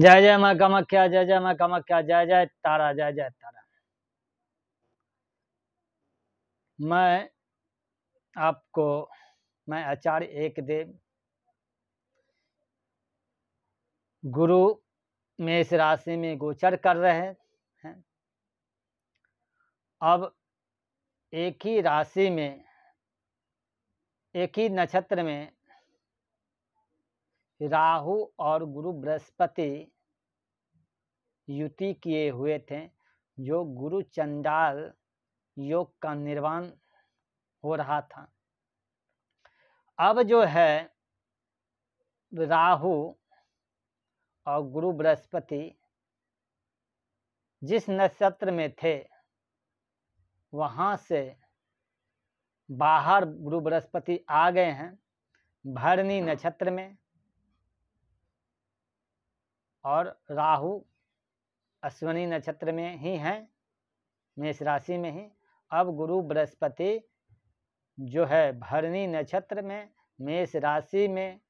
जय जय माँ कामाख्या जय जय माँ कामाख्या जय जय तारा जय जय तारा मैं आपको मैं आचार्य एक देव गुरु मेष राशि में गोचर कर रहे हैं अब एक ही राशि में एक ही नक्षत्र में राहु और गुरु बृहस्पति युति किए हुए थे जो गुरु चंडाल योग का निर्माण हो रहा था अब जो है राहु और गुरु बृहस्पति जिस नक्षत्र में थे वहाँ से बाहर गुरु बृहस्पति आ गए हैं भरणी नक्षत्र में और राहु अश्विनी नक्षत्र में ही हैं मेष राशि में ही अब गुरु बृहस्पति जो है भरणी नक्षत्र में मेष राशि में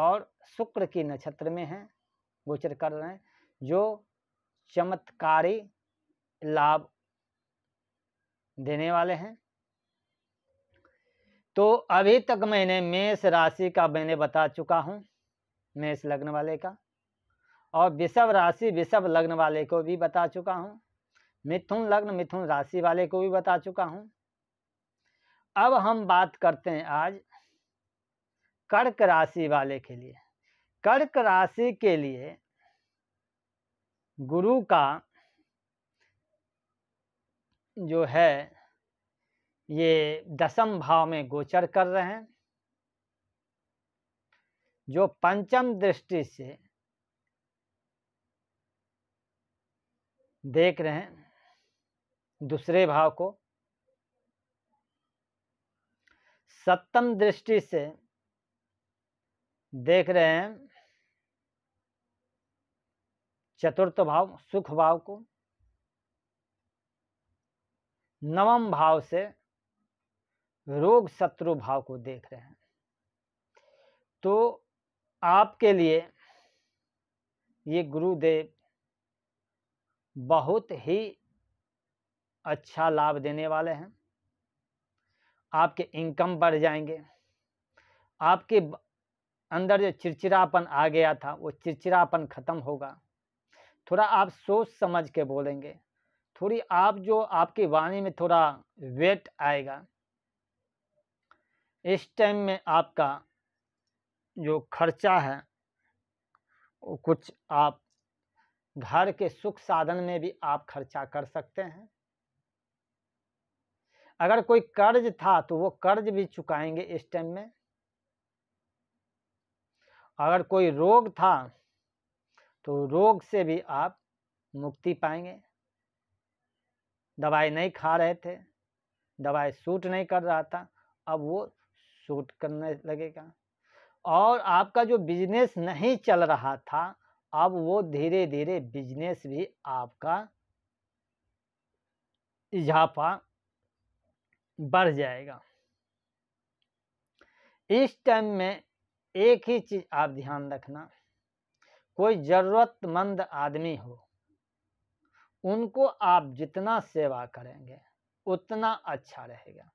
और शुक्र की नक्षत्र में हैं गोचर कर रहे हैं जो चमत्कारी लाभ देने वाले हैं तो अभी तक मैंने मेष राशि का मैंने बता चुका हूँ मेष लग्न वाले का और विषभ राशि विषभ लग्न वाले को भी बता चुका हूँ मिथुन लग्न मिथुन राशि वाले को भी बता चुका हूँ अब हम बात करते हैं आज कर्क राशि वाले के लिए कर्क राशि के लिए गुरु का जो है ये दसम भाव में गोचर कर रहे हैं जो पंचम दृष्टि से देख रहे हैं दूसरे भाव को सप्तम दृष्टि से देख रहे हैं चतुर्थ भाव सुख भाव को नवम भाव से रोग शत्रु भाव को देख रहे हैं तो आपके लिए ये गुरुदेव बहुत ही अच्छा लाभ देने वाले हैं आपके इनकम बढ़ जाएंगे आपके अंदर जो चिड़चिड़ापन आ गया था वो चिड़चिड़ापन ख़त्म होगा थोड़ा आप सोच समझ के बोलेंगे थोड़ी आप जो आपकी वाणी में थोड़ा वेट आएगा इस टाइम में आपका जो खर्चा है वो कुछ आप घर के सुख साधन में भी आप खर्चा कर सकते हैं अगर कोई कर्ज था तो वो कर्ज भी चुकाएंगे इस टाइम में अगर कोई रोग था तो रोग से भी आप मुक्ति पाएंगे दवाई नहीं खा रहे थे दवाई सूट नहीं कर रहा था अब वो सूट करने लगेगा और आपका जो बिजनेस नहीं चल रहा था अब वो धीरे धीरे बिजनेस भी आपका इजाफा बढ़ जाएगा इस टाइम में एक ही चीज़ आप ध्यान रखना कोई ज़रूरतमंद आदमी हो उनको आप जितना सेवा करेंगे उतना अच्छा रहेगा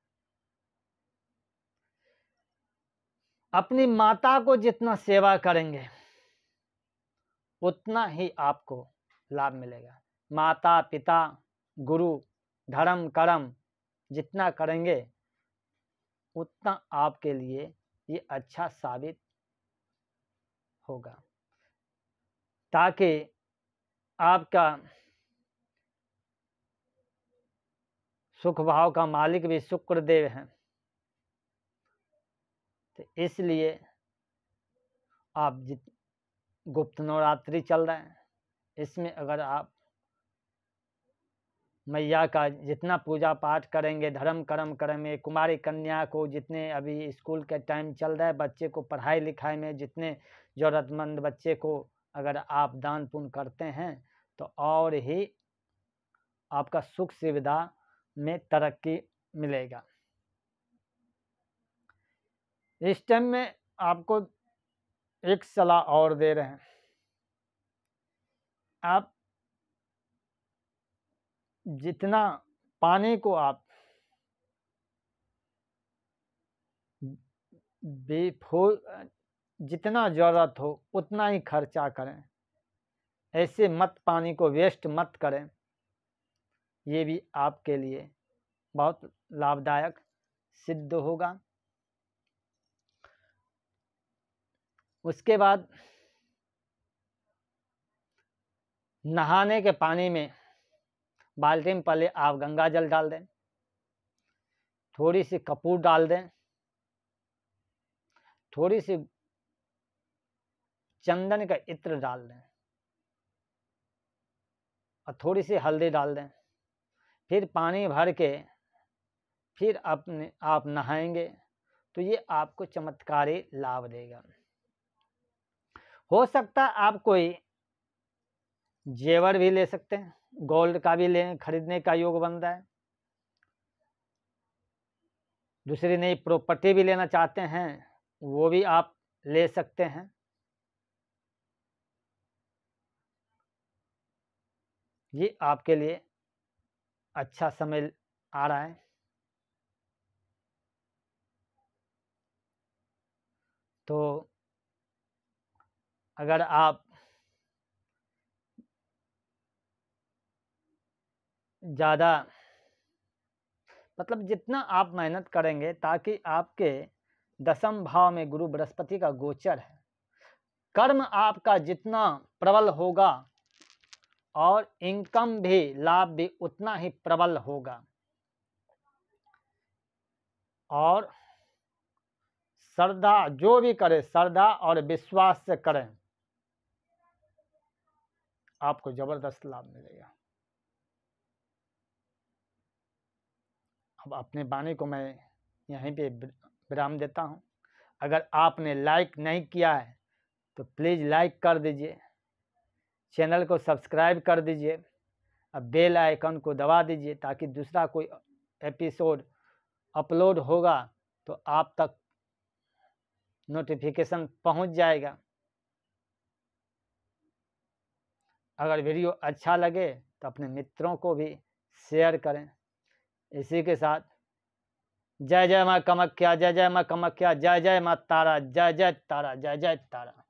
अपनी माता को जितना सेवा करेंगे उतना ही आपको लाभ मिलेगा माता पिता गुरु धर्म कर्म जितना करेंगे उतना आपके लिए ये अच्छा साबित होगा ताकि आपका सुख भाव का मालिक भी शुक्रदेव हैं इसलिए आप जित गुप्त नवरात्रि चल रहा है इसमें अगर आप मैया का जितना पूजा पाठ करेंगे धर्म कर्म करेंगे कुमारी कन्या को जितने अभी स्कूल के टाइम चल रहा है बच्चे को पढ़ाई लिखाई में जितने ज़रूरतमंद बच्चे को अगर आप दान पुण्य करते हैं तो और ही आपका सुख सुविधा में तरक्की मिलेगा इस टाइम में आपको एक सलाह और दे रहे हैं आप जितना पानी को आप बेफूल जितना ज़रूरत हो उतना ही खर्चा करें ऐसे मत पानी को वेस्ट मत करें ये भी आपके लिए बहुत लाभदायक सिद्ध होगा उसके बाद नहाने के पानी में बाल्टी में पहले आप गंगा जल डाल दें थोड़ी सी कपूर डाल दें थोड़ी सी चंदन का इत्र डाल दें और थोड़ी सी हल्दी डाल दें फिर पानी भर के फिर अपने आप नहाएंगे तो ये आपको चमत्कारी लाभ देगा हो सकता है आप कोई जेवर भी ले सकते हैं गोल्ड का भी लें खरीदने का योग बनता है दूसरी नई प्रॉपर्टी भी लेना चाहते हैं वो भी आप ले सकते हैं ये आपके लिए अच्छा समय आ रहा है तो अगर आप ज़्यादा मतलब जितना आप मेहनत करेंगे ताकि आपके दसम भाव में गुरु बृहस्पति का गोचर है कर्म आपका जितना प्रबल होगा और इनकम भी लाभ भी उतना ही प्रबल होगा और श्रद्धा जो भी करे श्रद्धा और विश्वास से करें आपको ज़बरदस्त लाभ मिलेगा अब अपने बाने को मैं यहीं पे विराम देता हूँ अगर आपने लाइक नहीं किया है तो प्लीज़ लाइक कर दीजिए चैनल को सब्सक्राइब कर दीजिए अब बेल आइकन को दबा दीजिए ताकि दूसरा कोई एपिसोड अपलोड होगा तो आप तक नोटिफिकेशन पहुंच जाएगा अगर वीडियो अच्छा लगे तो अपने मित्रों को भी शेयर करें इसी के साथ जय जय माँ कमक्या जय जय माँ कमक्या जय जय माँ तारा जय जय तारा जय जय तारा